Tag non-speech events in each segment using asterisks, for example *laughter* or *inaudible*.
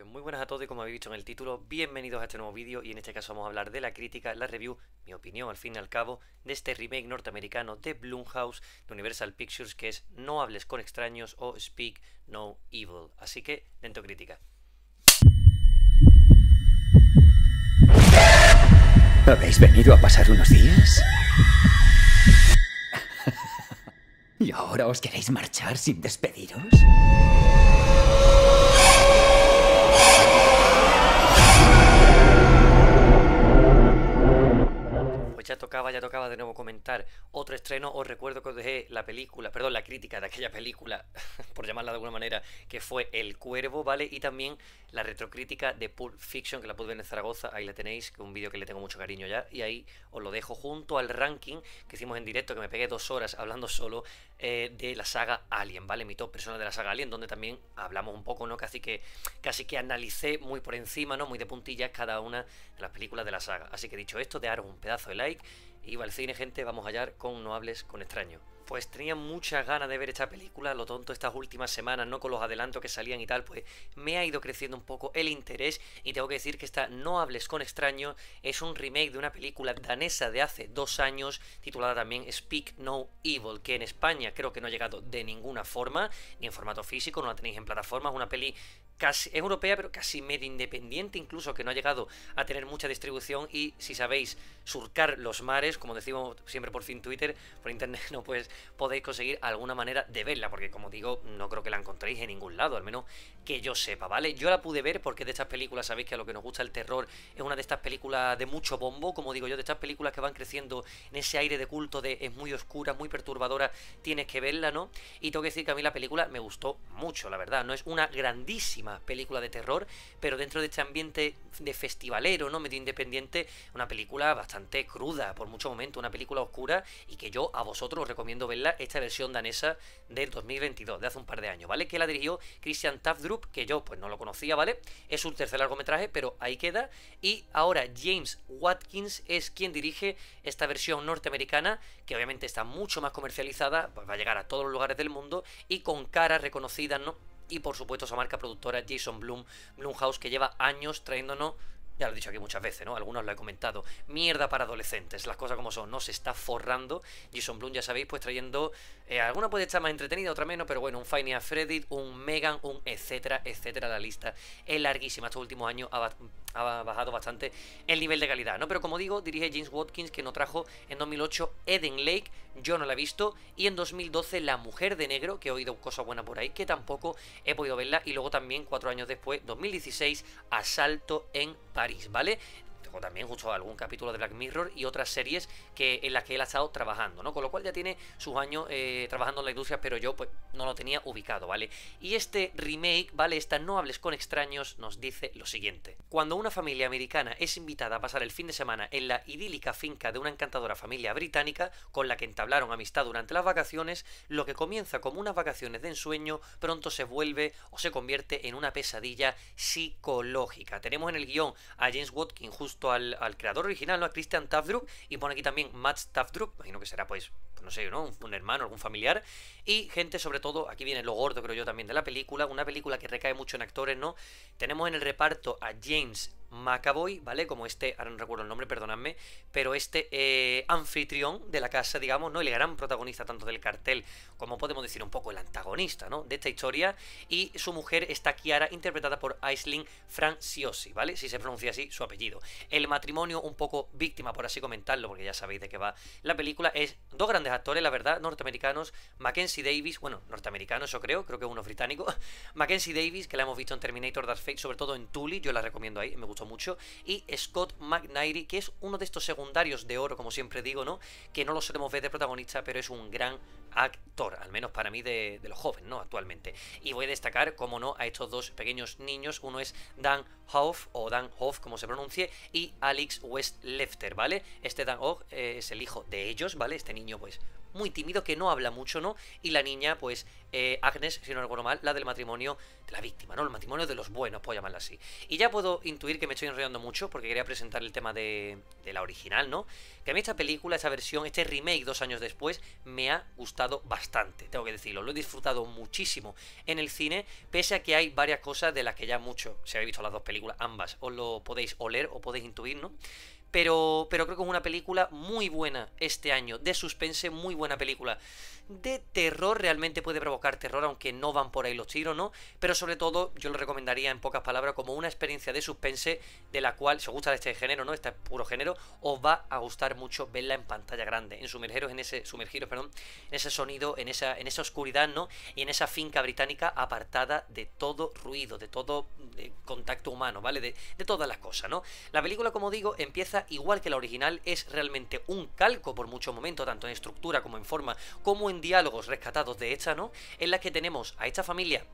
Pues muy buenas a todos y como habéis visto en el título, bienvenidos a este nuevo vídeo y en este caso vamos a hablar de la crítica, la review, mi opinión al fin y al cabo, de este remake norteamericano de Blumhouse de Universal Pictures que es No hables con extraños o Speak No Evil. Así que, dentro crítica. ¿Habéis venido a pasar unos días? *laughs* ¿Y ahora os queréis marchar sin despediros? tocaba, ya tocaba de nuevo comentar otro estreno. Os recuerdo que os dejé la película, perdón, la crítica de aquella película, *laughs* por llamarla de alguna manera, que fue El Cuervo, ¿vale? Y también la retrocrítica de Pulp Fiction, que la pude ver en Zaragoza, ahí la tenéis, que un vídeo que le tengo mucho cariño ya, y ahí os lo dejo junto al ranking que hicimos en directo, que me pegué dos horas hablando solo eh, de la saga Alien, ¿vale? Mi top persona de la saga Alien, donde también hablamos un poco, ¿no? Casi que, casi que analicé muy por encima, ¿no? Muy de puntillas cada una de las películas de la saga. Así que dicho esto, dejaros un pedazo de like y al cine, gente, vamos a hallar con No hables con extraño pues tenía muchas ganas de ver esta película, lo tonto estas últimas semanas, ¿no? Con los adelantos que salían y tal, pues me ha ido creciendo un poco el interés y tengo que decir que esta No hables con extraño. es un remake de una película danesa de hace dos años titulada también Speak No Evil, que en España creo que no ha llegado de ninguna forma, ni en formato físico, no la tenéis en plataformas, una peli casi europea, pero casi medio independiente, incluso que no ha llegado a tener mucha distribución. Y si sabéis surcar los mares, como decimos siempre por fin Twitter, por internet *laughs* no puedes podéis conseguir alguna manera de verla, porque como digo, no creo que la encontréis en ningún lado, al menos que yo sepa, ¿vale? Yo la pude ver porque de estas películas, sabéis que a lo que nos gusta el terror es una de estas películas de mucho bombo, como digo yo, de estas películas que van creciendo en ese aire de culto de es muy oscura, muy perturbadora, tienes que verla, ¿no? Y tengo que decir que a mí la película me gustó mucho, la verdad, no es una grandísima película de terror, pero dentro de este ambiente de festivalero, ¿no? Medio independiente, una película bastante cruda por mucho momento, una película oscura y que yo a vosotros os recomiendo verla, esta versión danesa del 2022, de hace un par de años, ¿vale? Que la dirigió Christian Tafdru que yo pues no lo conocía, ¿vale? Es un tercer largometraje, pero ahí queda. Y ahora James Watkins es quien dirige esta versión norteamericana, que obviamente está mucho más comercializada, pues va a llegar a todos los lugares del mundo y con caras reconocidas, ¿no? Y por supuesto esa marca productora Jason Bloom, Bloomhouse que lleva años trayéndonos ya lo he dicho aquí muchas veces, ¿no? Algunos lo he comentado. Mierda para adolescentes, las cosas como son, ¿no? Se está forrando. Jason Bloom, ya sabéis, pues trayendo. Eh, alguna puede estar más entretenida, otra menos, pero bueno, un Fine a Freddy, un Megan, un etcétera, etcétera. La lista es larguísima. Estos últimos años ha, bajado bastante el nivel de calidad, ¿no? Pero como digo, dirige James Watkins, que no trajo en 2008 Eden Lake, yo no la he visto, y en 2012 La Mujer de Negro, que he oído cosas buena por ahí, que tampoco he podido verla, y luego también, cuatro años después, 2016, Asalto en París, ¿vale? también justo algún capítulo de Black Mirror y otras series que, en las que él ha estado trabajando, ¿no? Con lo cual ya tiene sus años eh, trabajando en la industria, pero yo pues no lo tenía ubicado, ¿vale? Y este remake, ¿vale? Esta No hables con extraños nos dice lo siguiente. Cuando una familia americana es invitada a pasar el fin de semana en la idílica finca de una encantadora familia británica con la que entablaron amistad durante las vacaciones, lo que comienza como unas vacaciones de ensueño pronto se vuelve o se convierte en una pesadilla psicológica. Tenemos en el guión a James Watkins justo al, creador original, ¿no? A Christian Tafdrup Y pone aquí también Matt Tafdrup, Imagino que será, pues, pues, no sé, ¿no? Un, un, hermano, algún familiar. Y gente, sobre todo, aquí viene lo gordo, creo yo, también de la película. Una película que recae mucho en actores, ¿no? Tenemos en el reparto a James Macaboy, ¿vale? Como este, ahora no recuerdo el nombre, perdonadme, pero este eh, anfitrión de la casa, digamos, ¿no? El gran protagonista tanto del cartel como podemos decir un poco el antagonista, ¿no? De esta historia. Y su mujer está Kiara, interpretada por Aisling Franciosi, ¿vale? Si se pronuncia así su apellido. El matrimonio, un poco víctima, por así comentarlo, porque ya sabéis de qué va la película, es dos grandes actores, la verdad, norteamericanos, Mackenzie Davis, bueno, norteamericanos yo creo, creo que uno británico, *laughs* Mackenzie Davis, que la hemos visto en Terminator Dark Fate, sobre todo en Tully, yo la recomiendo ahí, me gusta mucho. Y Scott McNairy, que es uno de estos secundarios de oro, como siempre digo, ¿no? Que no lo solemos ver de protagonista, pero es un gran actor, al menos para mí de, los jóvenes, ¿no? Actualmente. Y voy a destacar, como no, a estos dos pequeños niños. Uno es Dan Hoff, o Dan Hoff, como se pronuncie, y Alex Westlefter, ¿vale? Este Dan Hoff eh, es el hijo de ellos, ¿vale? Este niño, pues, muy tímido, que no habla mucho, ¿no? Y la niña, pues, eh, Agnes, si no recuerdo mal, la del matrimonio de la víctima, ¿no? El matrimonio de los buenos, puedo llamarla así. Y ya puedo intuir que me estoy enrollando mucho porque quería presentar el tema de, de la original, ¿no? Que a mí esta película, esta versión, este remake dos años después, me ha gustado bastante, tengo que decirlo. Lo he disfrutado muchísimo en el cine, pese a que hay varias cosas de las que ya mucho, si habéis visto las dos películas, ambas, os lo podéis oler o podéis intuir, ¿no? Pero, creo que es una película muy buena este año. De suspense, muy buena película. De terror, realmente puede provocar terror, aunque no van por ahí los tiros, ¿no? Pero sobre todo, yo lo recomendaría en pocas palabras como una experiencia de suspense de la cual, si os gusta este género, ¿no? Este puro género, os va a gustar mucho verla en pantalla grande, en sumergiros, en ese, sumergiros, perdón, en ese sonido, en esa, en esa oscuridad, ¿no? Y en esa finca británica apartada de todo ruido, de todo eh, contacto humano, ¿vale? De, de todas las cosas, ¿no? La película, como digo, empieza igual que la original, es realmente un calco por mucho momento, tanto en estructura como en forma, como en diálogos rescatados de esta, ¿no? En la que tenemos a esta familia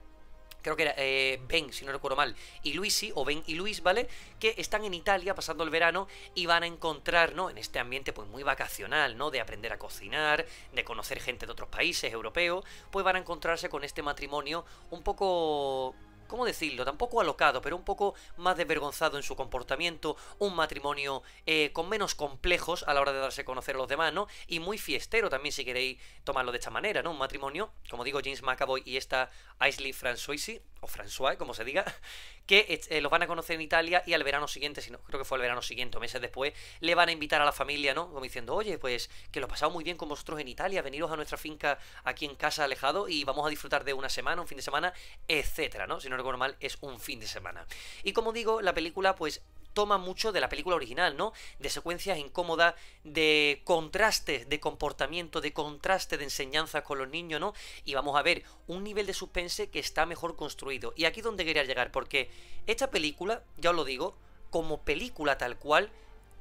creo que era eh, Ben, si no recuerdo mal, y Luisi, o Ben y Luis, ¿vale? Que están en Italia pasando el verano y van a encontrar, ¿no? En este ambiente, pues muy vacacional, ¿no? De aprender a cocinar, de conocer gente de otros países europeos, pues van a encontrarse con este matrimonio un poco ¿cómo decirlo? Tampoco alocado, pero un poco más desvergonzado en su comportamiento, un matrimonio eh, con menos complejos a la hora de darse a conocer a los demás, ¿no? Y muy fiestero también, si queréis tomarlo de esta manera, ¿no? Un matrimonio, como digo, James McAvoy y esta Aisley Françoisi. François, como se diga, *laughs* que eh, los van a conocer en Italia y al verano siguiente, si no, creo que fue el verano siguiente, meses después, le van a invitar a la familia, ¿no? Como diciendo, oye, pues que lo pasado muy bien con vosotros en Italia, veniros a nuestra finca aquí en casa alejado y vamos a disfrutar de una semana, un fin de semana, etcétera, ¿no? Si no recuerdo mal, es un fin de semana. Y como digo, la película, pues toma mucho de la película original, ¿no? De secuencias incómodas, de contrastes de comportamiento, de contraste de enseñanzas con los niños, ¿no? Y vamos a ver un nivel de suspense que está mejor construido. Y aquí es donde quería llegar, porque esta película, ya os lo digo, como película tal cual,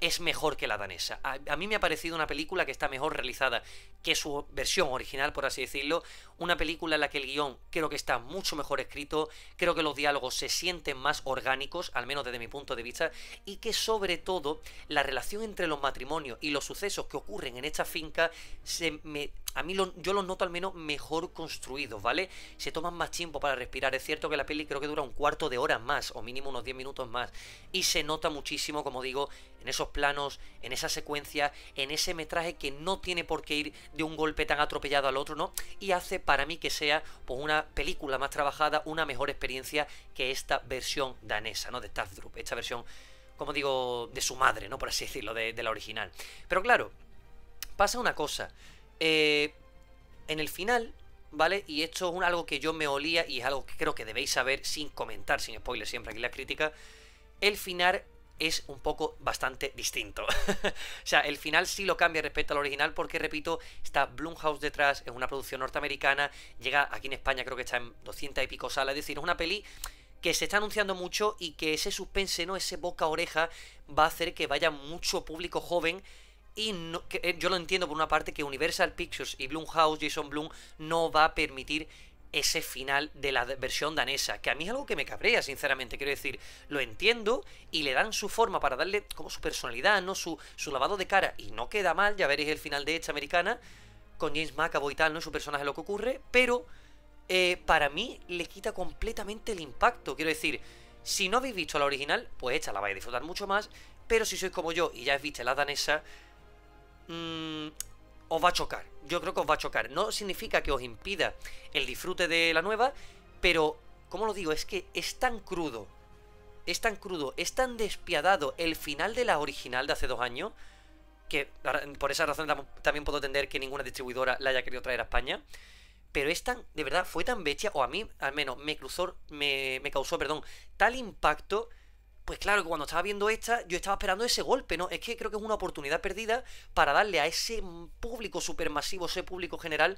es mejor que la danesa. A, mí me ha parecido una película que está mejor realizada que su versión original, por así decirlo. Una película en la que el guión creo que está mucho mejor escrito, creo que los diálogos se sienten más orgánicos, al menos desde mi punto de vista, y que sobre todo la relación entre los matrimonios y los sucesos que ocurren en esta finca se me a mí lo, yo los noto al menos mejor construidos, ¿vale? Se toman más tiempo para respirar. Es cierto que la peli creo que dura un cuarto de hora más, o mínimo unos 10 minutos más. Y se nota muchísimo, como digo, en esos planos, en esa secuencia, en ese metraje que no tiene por qué ir de un golpe tan atropellado al otro, ¿no? Y hace para mí que sea pues una película más trabajada, una mejor experiencia que esta versión danesa, ¿no? De Tazdrup, esta versión, como digo, de su madre, ¿no? Por así decirlo, de, la original. Pero claro, pasa una cosa. Eh, en el final, ¿vale? Y esto es un, algo que yo me olía y es algo que creo que debéis saber sin comentar, sin spoiler, siempre aquí la crítica. El final es un poco bastante distinto. *laughs* o sea, el final sí lo cambia respecto al original porque, repito, está Blumhouse detrás, es una producción norteamericana, llega aquí en España creo que está en 200 y pico salas, es decir, es una peli que se está anunciando mucho y que ese suspense, ¿no? Ese boca-oreja va a hacer que vaya mucho público joven y eh, yo lo entiendo por una parte que Universal Pictures y Blumhouse, Jason Blum, no va a permitir ese final de la versión danesa, que a mí es algo que me cabrea, sinceramente, quiero decir, lo entiendo y le dan su forma para darle como su personalidad, ¿no? Su, lavado de cara, y no queda mal, ya veréis el final de esta americana, con James McAvoy y tal, ¿no? Su personaje lo que ocurre, pero eh, para mí le quita completamente el impacto, quiero decir, si no habéis visto la original, pues esta la vais a disfrutar mucho más, pero si sois como yo y ya habéis visto la danesa, mmm, os va a chocar. Yo creo que os va a chocar. No significa que os impida el disfrute de la nueva, pero, ¿cómo lo digo? Es que es tan crudo, es tan crudo, es tan despiadado el final de la original de hace dos años, que por esa razón también puedo entender que ninguna distribuidora la haya querido traer a España. Pero es tan, de verdad, fue tan bestia, o a mí al menos me, me causó, perdón, tal impacto pues claro que cuando estaba viendo esta, yo estaba esperando ese golpe, ¿no? Es que creo que es una oportunidad perdida para darle a ese público supermasivo, ese público general,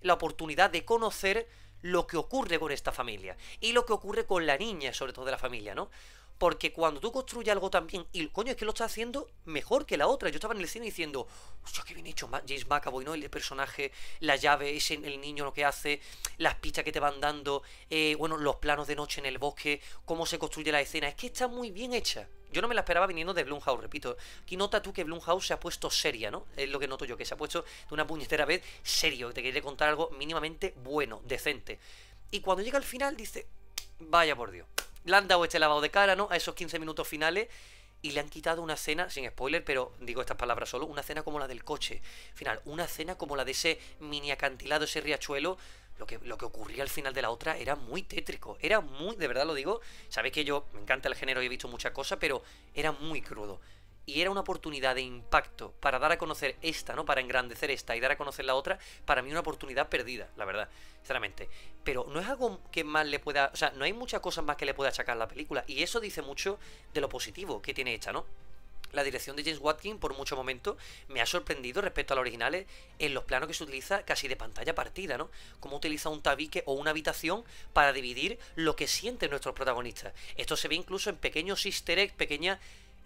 la oportunidad de conocer lo que ocurre con esta familia y lo que ocurre con la niña, sobre todo de la familia, ¿no? Porque cuando tú construyes algo también, y coño, es que lo está haciendo mejor que la otra. Yo estaba en el cine diciendo, hostia, qué bien hecho James McAvoy, ¿no? El personaje, la llave, ese, el niño lo que hace, las pistas que te van dando, eh, bueno, los planos de noche en el bosque, cómo se construye la escena. Es que está muy bien hecha yo no me la esperaba viniendo de Blumhouse, repito. Aquí nota tú que Blumhouse se ha puesto seria, ¿no? Es lo que noto yo, que se ha puesto de una puñetera vez serio, que te quiere contar algo mínimamente bueno, decente. Y cuando llega al final dice, vaya por Dios, le han dado este lavado de cara, ¿no? A esos 15 minutos finales y le han quitado una cena, sin spoiler, pero digo estas palabras solo, una cena como la del coche. final, una cena como la de ese mini acantilado, ese riachuelo. Lo que, lo que ocurría al final de la otra era muy tétrico, era muy, de verdad lo digo, sabéis que yo me encanta el género y he visto muchas cosas, pero era muy crudo y era una oportunidad de impacto para dar a conocer esta, ¿no? Para engrandecer esta y dar a conocer la otra, para mí una oportunidad perdida, la verdad, sinceramente. Pero no es algo que más le pueda, o sea, no hay muchas cosas más que le pueda achacar la película y eso dice mucho de lo positivo que tiene hecha, ¿no? La dirección de James Watkin, por mucho momento, me ha sorprendido respecto a los originales en los planos que se utiliza casi de pantalla partida, ¿no? Cómo utiliza un tabique o una habitación para dividir lo que sienten nuestros protagonistas. Esto se ve incluso en pequeños easter eggs, pequeñas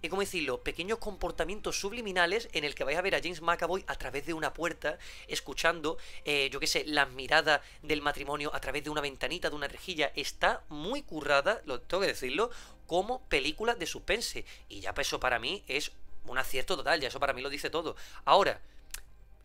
y ¿cómo decirlo?, pequeños comportamientos subliminales en el que vais a ver a James McAvoy a través de una puerta, escuchando, eh, yo qué sé, las miradas del matrimonio a través de una ventanita, de una rejilla. Está muy currada, lo tengo que decirlo, como película de suspense. Y ya pues, eso para mí es un acierto total, ya eso para mí lo dice todo. Ahora,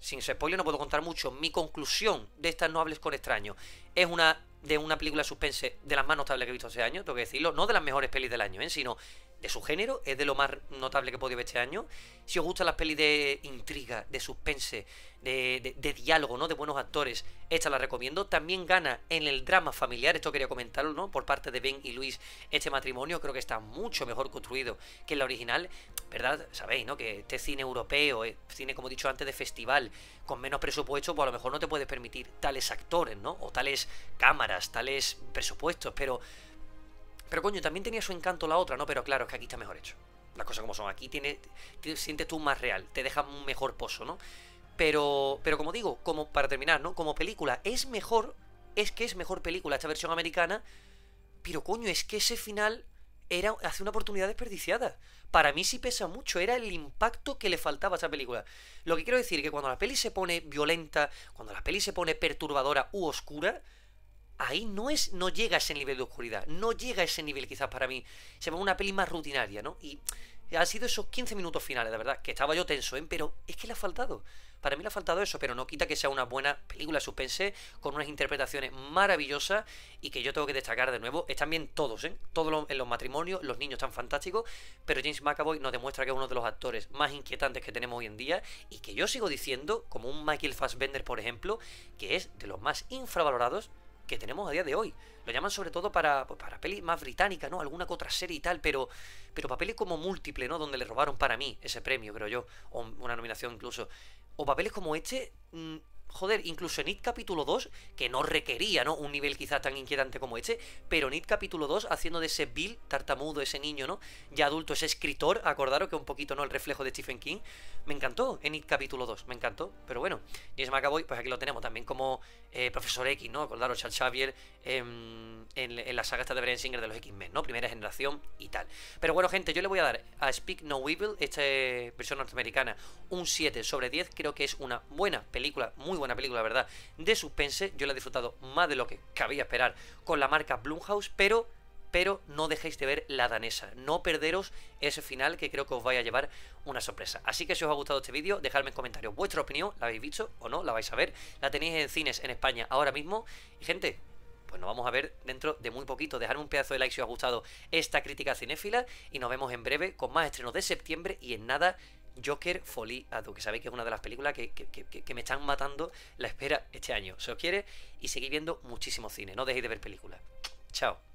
sin spoiler no puedo contar mucho, mi conclusión de estas No hables con extraños es una de una película suspense de las más notables que he visto este año, tengo que decirlo. No de las mejores pelis del año, ¿eh? sino de su género, es de lo más notable que he podido ver este año. Si os gustan las pelis de intriga, de suspense, de, diálogo, ¿no? De buenos actores, esta la recomiendo. También gana en el drama familiar, esto quería comentarlo, ¿no? Por parte de Ben y Luis, este matrimonio creo que está mucho mejor construido que la original, ¿verdad? Sabéis, ¿no? Que este cine europeo, eh, cine, como he dicho antes, de festival, con menos presupuesto, pues a lo mejor no te puedes permitir tales actores, ¿no? O tales cámaras tales presupuestos, pero... Pero coño, también tenía su encanto la otra, ¿no? Pero claro, es que aquí está mejor hecho. Las cosas como son, aquí tiene, sientes tú más real, te deja un mejor pozo, ¿no? Pero, pero como digo, como para terminar, ¿no? Como película, es mejor, es que es mejor película esta versión americana, pero coño, es que ese final era hace una oportunidad desperdiciada. Para mí sí pesa mucho, era el impacto que le faltaba a esa película. Lo que quiero decir es que cuando la peli se pone violenta, cuando la peli se pone perturbadora u oscura, ahí no es no llega a ese nivel de oscuridad, no llega a ese nivel quizás para mí. Se ve una peli más rutinaria, ¿no? Y han sido esos 15 minutos finales, de verdad, que estaba yo tenso, ¿eh? Pero es que le ha faltado. Para mí le ha faltado eso, pero no quita que sea una buena película suspense, con unas interpretaciones maravillosas y que yo tengo que destacar de nuevo. Están bien todos, ¿eh? Todos en los matrimonios, los niños están fantásticos, pero James McAvoy nos demuestra que es uno de los actores más inquietantes que tenemos hoy en día y que yo sigo diciendo, como un Michael Fassbender, por ejemplo, que es de los más infravalorados que tenemos a día de hoy. Lo llaman sobre todo para, pues, para pelis más británica, ¿no? Alguna que otra serie y tal, pero, pero papeles como múltiple, ¿no? Donde le robaron para mí ese premio, creo yo, o una nominación incluso. O papeles como este, mm, joder, incluso en IT capítulo 2, que no requería, ¿no? Un nivel quizás tan inquietante como este, pero en capítulo 2, haciendo de ese Bill, tartamudo, ese niño, ¿no? Ya adulto, ese escritor, acordaros que un poquito, ¿no? El reflejo de Stephen King, me encantó en IT capítulo 2, me encantó, pero bueno, y James McAvoy, pues aquí lo tenemos también como eh, profesor X, ¿no? Acordaros, Charles Xavier, em, en, la saga esta de Brian Singer de los X-Men, ¿no? Primera generación y tal. Pero bueno, gente, yo le voy a dar a Speak No Evil, esta eh, versión norteamericana, un 7 sobre 10, creo que es una buena película, muy buena película, verdad, de suspense. Yo la he disfrutado más de lo que cabía esperar con la marca Blumhouse, pero pero no dejéis de ver la danesa. No perderos ese final que creo que os vaya a llevar una sorpresa. Así que si os ha gustado este vídeo, dejadme en comentarios vuestra opinión, la habéis visto o no, la vais a ver. La tenéis en cines en España ahora mismo. Y gente, pues nos vamos a ver dentro de muy poquito. Dejadme un pedazo de like si os ha gustado esta crítica cinéfila y nos vemos en breve con más estrenos de septiembre y en nada Joker Folie Ado, que sabéis que es una de las películas que, me están matando la espera este año. Se os quiere y seguir viendo muchísimo cine. No dejéis de ver películas. Chao.